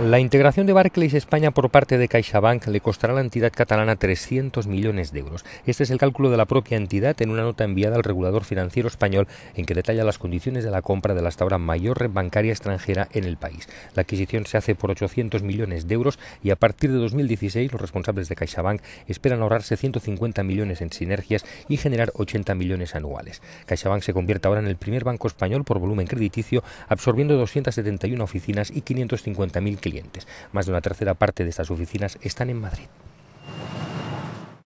La integración de Barclays España por parte de CaixaBank le costará a la entidad catalana 300 millones de euros. Este es el cálculo de la propia entidad en una nota enviada al regulador financiero español en que detalla las condiciones de la compra de la hasta ahora mayor red bancaria extranjera en el país. La adquisición se hace por 800 millones de euros y a partir de 2016 los responsables de CaixaBank esperan ahorrarse 150 millones en sinergias y generar 80 millones anuales. CaixaBank se convierte ahora en el primer banco español por volumen crediticio, absorbiendo 271 oficinas y 550.000 clientes más de una tercera parte de estas oficinas están en Madrid.